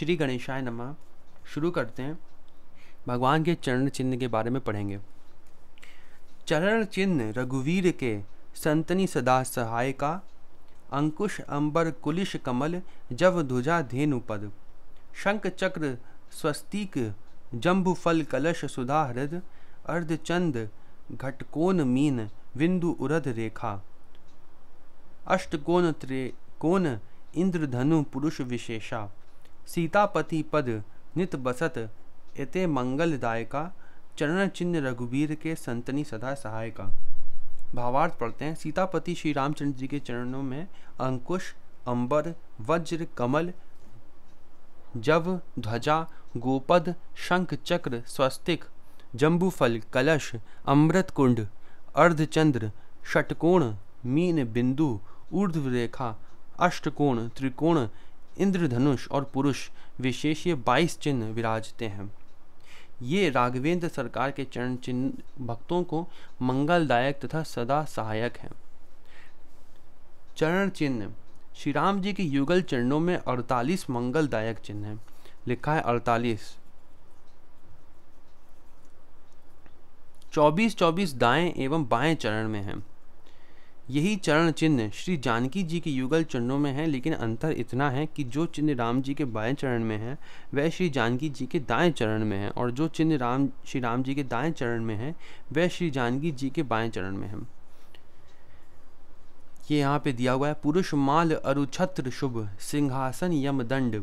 श्री गणेशाय नमः शुरू करते हैं भगवान के चरण चिन्ह के बारे में पढ़ेंगे चरण चिन्ह रघुवीर के संतनी सदा सहाय का अंकुश अंबर कुलिश कमल जव ध्वजा धेनुपद शंख चक्र स्वस्तिक जम्बु फल कलश सुधा हृद अर्धचंद घटकोन मीन बिंदु उरध रेखा अष्टकोण त्रिकोण इंद्रधनु पुरुष विशेषा सीतापति पद नित बसत एते मंगलदायिका चरण चिन्ह रघुवीर के संतनी सदा सहायिका भावार्थ पढ़ते हैं सीतापति श्री रामचंद्र जी के चरणों में अंकुश अंबर वज्र कमल जव ध्वजा गोपद शंख चक्र स्वस्तिक जम्बूफल कलश अमृत कुंड अर्धचंद्र षटकोण मीन बिंदु ऊर्ध्वरेखा अष्टकोण त्रिकोण इंद्रधनुष और पुरुष विशेष ये बाईस चिन्ह विराजते हैं ये राघवेंद्र सरकार के चरण चिन्ह भक्तों को मंगलदायक तथा सदा सहायक हैं चरण चिन्ह श्री राम जी के युगल चरणों में 48 मंगलदायक चिन्ह हैं लिखा है 48 चौबीस चौबीस दाएं एवं बाएं चरण में हैं यही चरण चिन्ह श्री जानकी जी के युगल चरणों में है लेकिन अंतर इतना है कि जो चिन्ह राम जी के बाएं चरण में है वह श्री जानकी जी के दाएं चरण में है और जो चिन्ह राम श्री राम जी के दाएं चरण में है वह श्री जानकी जी के बाएं चरण में है ये यहाँ पे दिया हुआ है पुरुष माल अरुछत्र शुभ सिंहासन यम दंड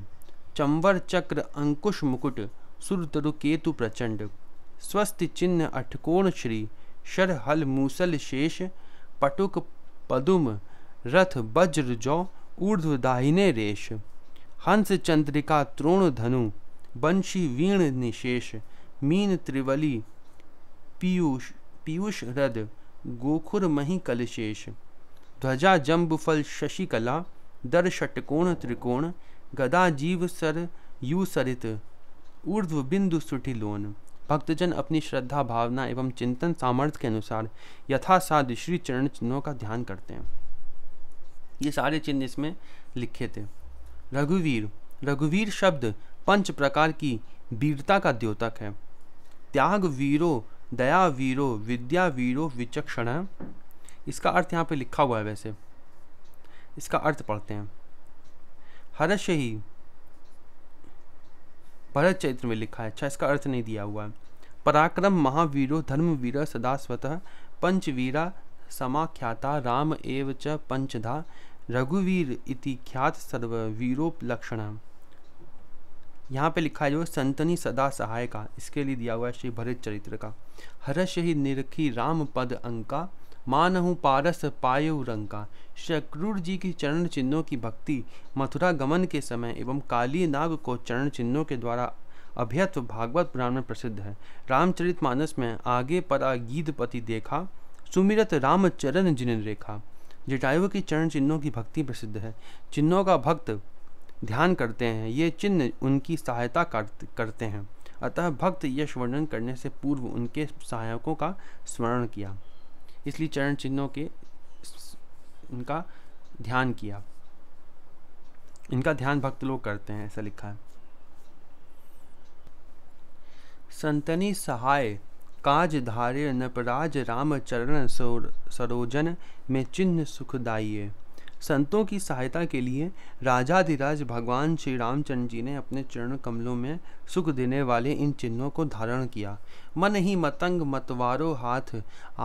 चंवर चक्र अंकुश मुकुट सुर तरुकेतु प्रचंड स्वस्ति चिन्ह अठकोण श्री शर हल मूसल शेष पटुक पदुम रथ वज्र जो ऊर्ध्व दाहिने रेश हंस चंद्रिका त्रोण धनु वंशी वीण निशेष मीन त्रिवली पीयूष पीयूष रद गोखुर मही कलशेष ध्वजा जम्बुफल शशिकला दर षटकोण त्रिकोण गदा जीव सर यू सरित ऊर्ध्व बिंदु सुठिलोन भक्तजन अपनी श्रद्धा भावना एवं चिंतन सामर्थ्य के अनुसार यथासाध श्री चरण चिन्हों का ध्यान करते हैं ये सारे चिन्ह इसमें लिखे थे रघुवीर रघुवीर शब्द पंच प्रकार की वीरता का द्योतक है त्याग वीरो दया वीरो विद्या वीरो विचक्षण इसका अर्थ यहाँ पे लिखा हुआ है वैसे इसका अर्थ पढ़ते हैं हर्ष ही भरत चरित्र में लिखा है अच्छा इसका अर्थ नहीं दिया हुआ है पराक्रम महावीरो धर्मवीर सदा स्वतः पंचवीरा समाख्याता राम एव च पंचधा रघुवीर इति ख्यात सर्ववीरोपलक्षण यहाँ पे लिखा है जो संतनी सदा सहायका इसके लिए दिया हुआ है श्री भरत चरित्र का हर्ष ही निरखी राम पद अंका मान हूँ पारस पायु रंका शक्रूर जी की चरण चिन्हों की भक्ति मथुरा गमन के समय एवं काली नाग को चरण चिन्हों के द्वारा अभ्यत्व भागवत पुराण में प्रसिद्ध है रामचरित मानस में आगे परा गीतपति देखा सुमिरत रामचरण जिन रेखा जटायु की चरण चिन्हों की भक्ति प्रसिद्ध है चिन्हों का भक्त ध्यान करते हैं ये चिन्ह उनकी सहायता करते हैं अतः भक्त यश वर्णन करने से पूर्व उनके सहायकों का स्मरण किया इसलिए चरण चिन्हों के इनका ध्यान किया इनका ध्यान भक्त लोग करते हैं ऐसा लिखा है संतनी सहाय काज धारे नपराज राम चरण सरोजन में चिन्ह सुखदाई संतों की सहायता के लिए राजाधिराज भगवान श्री रामचंद्र जी ने अपने चरण कमलों में सुख देने वाले इन चिन्हों को धारण किया मन ही मतंग मतवारो हाथ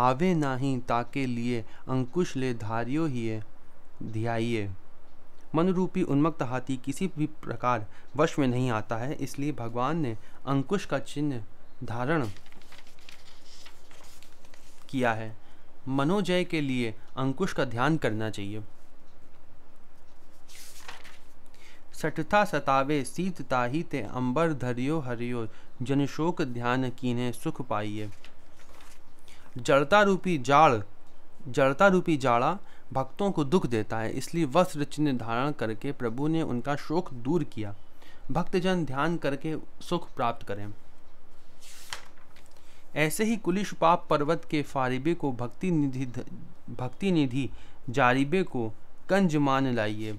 आवे ही ताके लिए अंकुश ले धारियो ही ध्याइए मन रूपी उन्मक्त हाथी किसी भी प्रकार वश में नहीं आता है इसलिए भगवान ने अंकुश का चिन्ह धारण किया है मनोजय के लिए अंकुश का ध्यान करना चाहिए सठथा सतावे सीत ताही ते अंबर धरियो हरियो जन शोक ध्यान कीने सुख पाइये जड़ता रूपी जाड़ जड़ता रूपी जाड़ा भक्तों को दुख देता है इसलिए वस्त्र चिन्ह धारण करके प्रभु ने उनका शोक दूर किया भक्तजन ध्यान करके सुख प्राप्त करें ऐसे ही कुलिश पाप पर्वत के फारिबे को भक्ति निधि भक्ति निधि जारिबे को कंजमान लाइए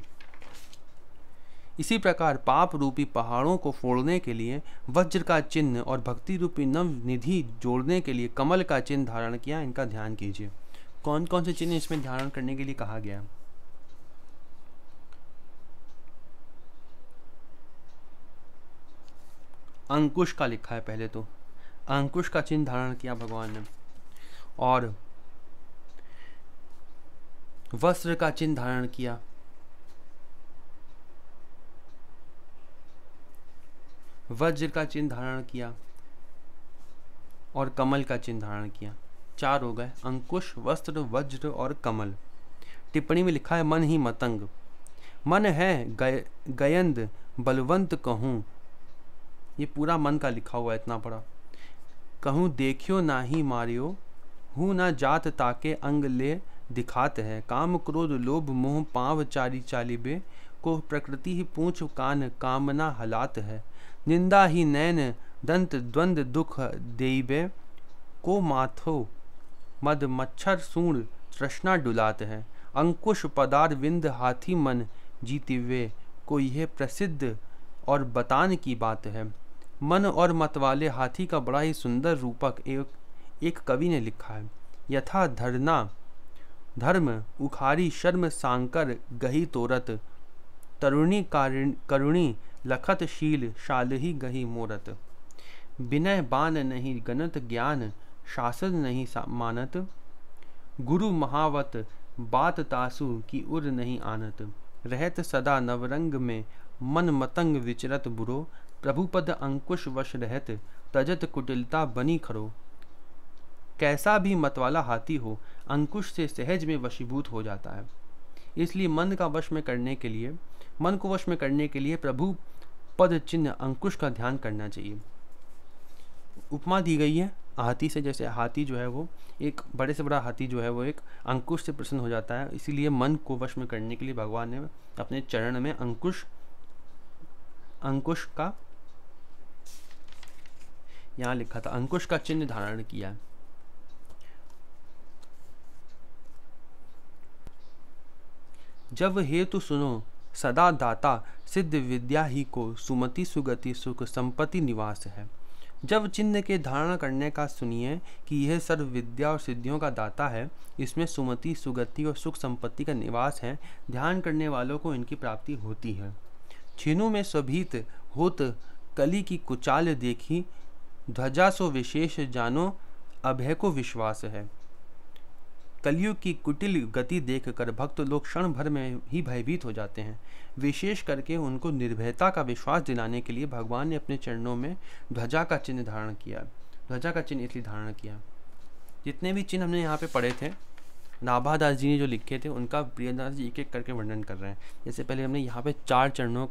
इसी प्रकार पाप रूपी पहाड़ों को फोड़ने के लिए वज्र का चिन्ह और भक्ति रूपी नव निधि जोड़ने के लिए कमल का चिन्ह धारण किया इनका ध्यान कीजिए कौन कौन से चिन्ह इसमें धारण करने के लिए कहा गया अंकुश का लिखा है पहले तो अंकुश का चिन्ह धारण किया भगवान ने और वस्त्र का चिन्ह धारण किया वज्र का चिन्ह धारण किया और कमल का चिन्ह धारण किया चार हो गए अंकुश वस्त्र वज्र और कमल टिप्पणी में लिखा है मन ही मतंग मन है गय, गयंद बलवंत कहूँ ये पूरा मन का लिखा हुआ है इतना बड़ा कहूँ देखियो ना ही मारियो हूँ ना जात ताके अंग ले दिखात है काम क्रोध लोभ मोह पाँव चारी चालिबे को प्रकृति ही पूछ कान कामना हलात है निंदा ही नैन दंत द्वंद दुख देवे को माथो मद मच्छर सूण तृष्णा डुलात है अंकुश पदार विंद हाथी मन वे को यह प्रसिद्ध और बतान की बात है मन और मत वाले हाथी का बड़ा ही सुंदर रूपक एक एक कवि ने लिखा है यथा धरना धर्म उखारी शर्म सांकर गही तोरत तरुणी करुणी लखत शील शालही गही मूरत बिनय बान नहीं गणत ज्ञान शासन नहीं मानत गुरु महावत बात तासु की उर नहीं आनत रहत सदा नवरंग में मन मतंग विचरत बुरो प्रभुपद अंकुश वश रहत तजत कुटिलता बनी खरो कैसा भी मतवाला हाथी हो अंकुश से सहज में वशीभूत हो जाता है इसलिए मन का वश में करने के लिए मन को वश में करने के लिए प्रभु पद चिन्ह अंकुश का ध्यान करना चाहिए उपमा दी गई है हाथी से जैसे हाथी जो है वो एक बड़े से बड़ा हाथी जो है वो एक अंकुश से प्रसन्न हो जाता है इसीलिए मन को वश में करने के लिए भगवान ने अपने चरण में अंकुश अंकुश का यहाँ लिखा था अंकुश का चिन्ह धारण किया है जब हेतु सुनो सदा दाता सिद्ध विद्या ही को सुमति सुगति सुख संपत्ति निवास है जब चिन्ह के धारण करने का सुनिए कि यह सर्व विद्या और सिद्धियों का दाता है इसमें सुमति सुगति और सुख संपत्ति का निवास है ध्यान करने वालों को इनकी प्राप्ति होती है छिनु में सभीत होत कली की कुचाल देखी ध्वजा सो विशेष जानो अभय को विश्वास है कलयुग की कुटिल गति देखकर भक्त लोग क्षण भर में ही भयभीत हो जाते हैं विशेष करके उनको निर्भयता का विश्वास दिलाने के लिए भगवान ने अपने चरणों में ध्वजा का चिन्ह धारण किया ध्वजा का चिन्ह इसलिए धारण किया जितने भी चिन्ह हमने यहाँ पे पढ़े थे नाभादास जी ने जो लिखे थे उनका प्रियदास जी एक एक करके वर्णन कर रहे हैं जैसे पहले हमने यहाँ पे चार चरणों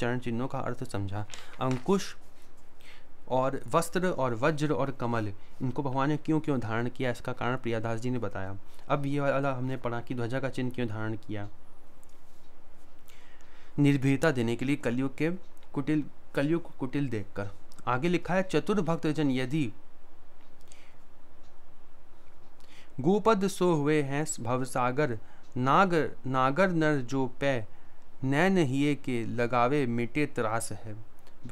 चरण चिन्हों का अर्थ समझा अंकुश और वस्त्र और वज्र और कमल इनको भगवान ने क्यों क्यों धारण किया इसका कारण प्रियादास जी ने बताया अब ये वाला हमने पढ़ा कि ध्वजा का चिन्ह क्यों धारण किया निर्भीरता देने के लिए कलयुग के कुटिल कलयुग को कुटिल देखकर आगे लिखा है चतुर भक्तजन यदि गोपद सो हुए हैं भवसागर नाग नागर नर जो पै नैन के लगावे मिटे त्रास है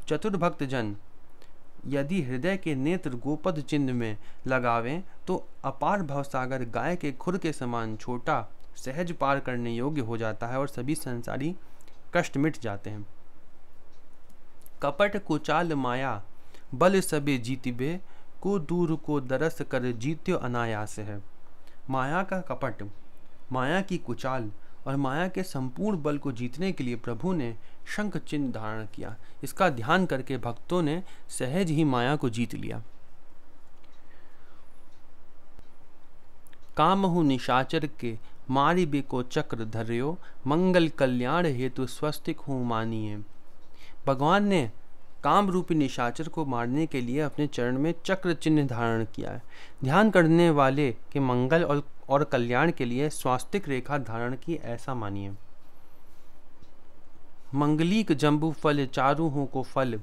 चतुर भक्तजन यदि हृदय के नेत्र गोपद चिन्ह में लगावें तो अपार भवसागर गाय के खुर के समान छोटा सहज पार करने योग्य हो जाता है और सभी संसारी कष्ट मिट जाते हैं कपट कुचाल माया बल सबे जीतिबे को दूर को दरस कर जीत्यो अनायास है माया का कपट माया की कुचाल और माया के संपूर्ण बल को जीतने के लिए प्रभु ने शंख चिन्ह धारण किया इसका ध्यान करके भक्तों ने सहज ही माया को जीत लिया कामहु निशाचर के मारी को चक्र धर्यो मंगल कल्याण हेतु स्वस्तिक हूँ मानिए भगवान ने काम रूपी निशाचर को मारने के लिए अपने चरण में चक्र चिन्ह धारण किया है ध्यान करने वाले के मंगल और और कल्याण के लिए स्वास्तिक रेखा धारण की ऐसा मानिए मंगलिक जम्बू फल चारू को फल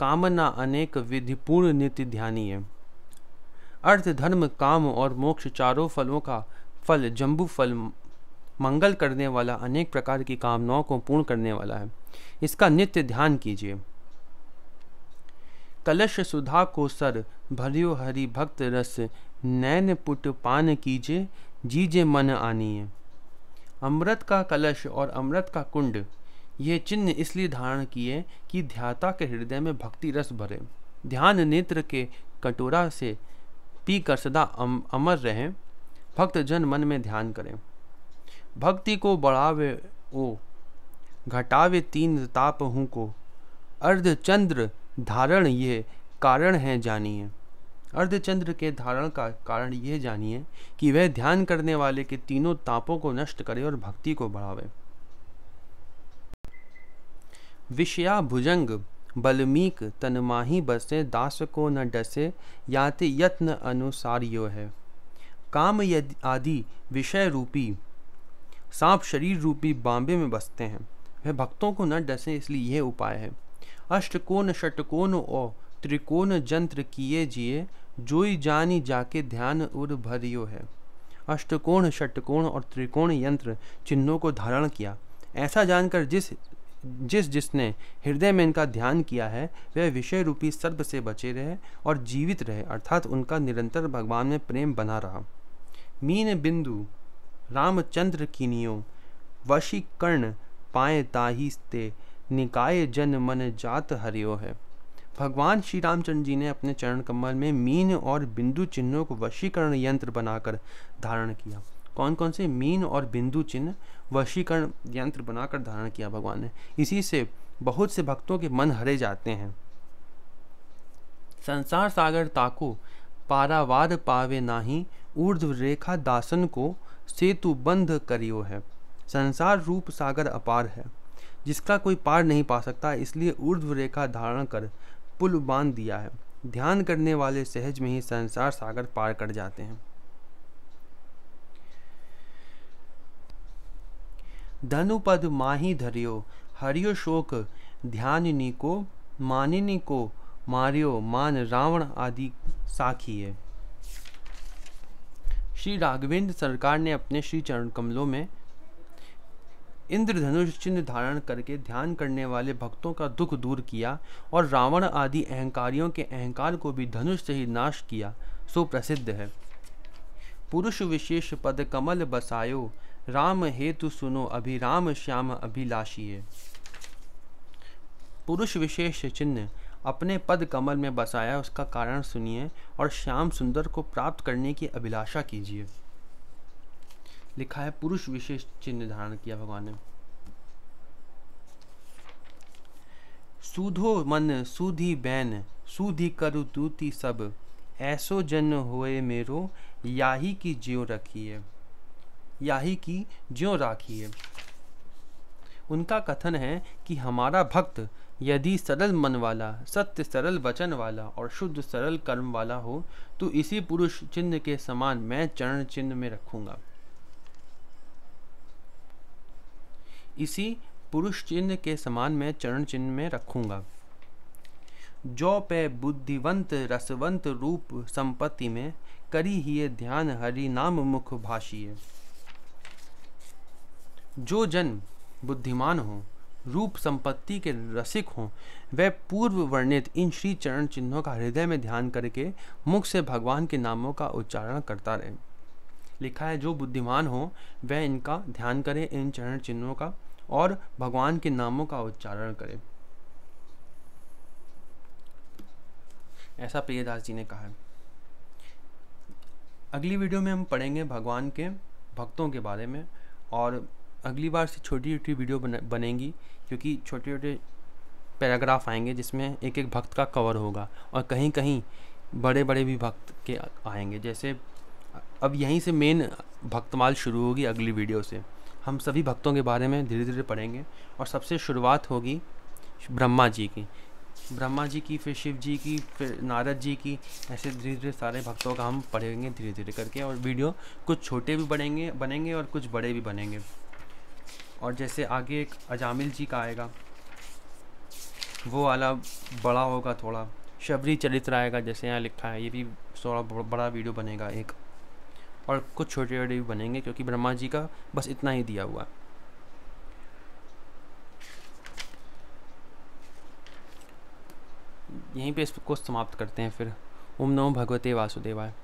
कामना अनेक विधिपूर्ण नित्य ध्यानीय अर्थ धर्म काम और मोक्ष चारों फलों का फल जम्बू फल मंगल करने वाला अनेक प्रकार की कामनाओं को पूर्ण करने वाला है इसका नित्य ध्यान कीजिए कलश सुधा को सर भरियो हरि भक्त रस नैन पुट पान कीजे जीजे मन आनिए अमृत का कलश और अमृत का कुंड ये चिन्ह इसलिए धारण किए कि ध्याता के हृदय में भक्ति रस भरे ध्यान नेत्र के कटोरा से पी कर सदा अम, अमर रहें भक्त जन मन में ध्यान करें भक्ति को बढ़ावे ओ घटावे तीन ताप हूँ को अर्धचंद्र धारण ये कारण है जानिए अर्धचंद्र के धारण का कारण यह जानिए कि वह ध्यान करने वाले के तीनों तापों को नष्ट करे और भक्ति को बढ़ावे विषया भुजंग बलमीक तनमाही बसे दास को न डसे याति यत्न अनुसार यो है काम यदि आदि विषय रूपी सांप शरीर रूपी बाम्बे में बसते हैं वह भक्तों को न डसे इसलिए यह उपाय है अष्टकोण षटकोण और त्रिकोण जंत्र किए जिए जोई जानी जाके ध्यान उर भरियो है अष्टकोण षटकोण और त्रिकोण यंत्र चिन्हों को धारण किया ऐसा जानकर जिस जिस जिसने हृदय में इनका ध्यान किया है वह विषय रूपी सर्प से बचे रहे और जीवित रहे अर्थात उनका निरंतर भगवान में प्रेम बना रहा मीन बिंदु रामचंद्र किनियो वशीकर्ण पाए ताही ते निकाय जन मन जात हरियो है भगवान श्री रामचंद्र जी ने अपने चरण कमल में मीन और बिंदु चिन्हों को वशीकरण यंत्र बनाकर धारण किया कौन कौन से मीन और बिंदु चिन्ह वशीकरण यंत्र बनाकर धारण किया भगवान ने इसी से बहुत से भक्तों के मन हरे जाते हैं संसार सागर ताको पारावार पावे नाही ऊर्ध रेखा दासन को सेतु बंध करियो है संसार रूप सागर अपार है जिसका कोई पार नहीं पा सकता इसलिए ऊर्ध्व रेखा धारण कर पुल बांध दिया है ध्यान करने वाले सहज में ही संसार सागर पार कर जाते हैं धनुपद माही धरियो हरियो शोक ध्यान को मानिनी को मारियो मान रावण आदि साखी है श्री राघवेंद्र सरकार ने अपने श्री चरण कमलों में इंद्रधनुष चिन्ह धारण करके ध्यान करने वाले भक्तों का दुख दूर किया और रावण आदि अहंकारियों के अहंकार को भी धनुष से ही नाश किया सुप्रसिद्ध है पुरुष विशेष पद कमल बसायो राम हेतु सुनो अभी राम श्याम अभिलाषीय पुरुष विशेष चिन्ह अपने पद कमल में बसाया उसका कारण सुनिए और श्याम सुंदर को प्राप्त करने की अभिलाषा कीजिए लिखा है पुरुष विशेष चिन्ह धारण किया भगवान ने सुधो मन सुधी बैन सुधि करु दूती सब ऐसो जन होए मेरो याही की ज्यो है याही की ज्यो राखी है उनका कथन है कि हमारा भक्त यदि सरल मन वाला सत्य सरल वचन वाला और शुद्ध सरल कर्म वाला हो तो इसी पुरुष चिन्ह के समान मैं चरण चिन्ह में रखूंगा इसी पुरुष चिन्ह के समान मैं चरण चिन्ह में रखूंगा जो पे बुद्धिवंत रसवंत रूप संपत्ति में करी ही ध्यान हरि नाम मुख भाषीय जो जन बुद्धिमान हो रूप संपत्ति के रसिक हों वह पूर्व वर्णित इन श्री चरण चिन्हों का हृदय में ध्यान करके मुख से भगवान के नामों का उच्चारण करता रहे लिखा है जो बुद्धिमान हो वह इनका ध्यान करें इन चरण चिन्हों का और भगवान के नामों का उच्चारण करें ऐसा प्रियदास जी ने कहा है अगली वीडियो में हम पढ़ेंगे भगवान के भक्तों के बारे में और अगली बार से छोटी छोटी वीडियो बनेंगी क्योंकि छोटे छोटे पैराग्राफ आएंगे जिसमें एक एक भक्त का कवर होगा और कहीं कहीं बड़े बड़े भी भक्त के आएंगे जैसे अब यहीं से मेन भक्तमाल शुरू होगी अगली वीडियो से हम सभी भक्तों के बारे में धीरे धीरे पढ़ेंगे और सबसे शुरुआत होगी ब्रह्मा जी की ब्रह्मा जी की फिर शिव जी की फिर नारद जी की ऐसे धीरे धीरे सारे भक्तों का हम पढ़ेंगे धीरे धीरे करके और वीडियो कुछ छोटे भी बनेंगे बनेंगे और कुछ बड़े भी बनेंगे और जैसे आगे एक अजामिल जी का आएगा वो वाला बड़ा होगा थोड़ा शबरी चरित्र आएगा जैसे यहाँ लिखा है ये भी थोड़ा बड़ा वीडियो बनेगा एक और कुछ छोटे छोटे भी बनेंगे क्योंकि ब्रह्मा जी का बस इतना ही दिया हुआ यहीं पे इसको समाप्त करते हैं फिर ओम नमो भगवते वासुदेवाय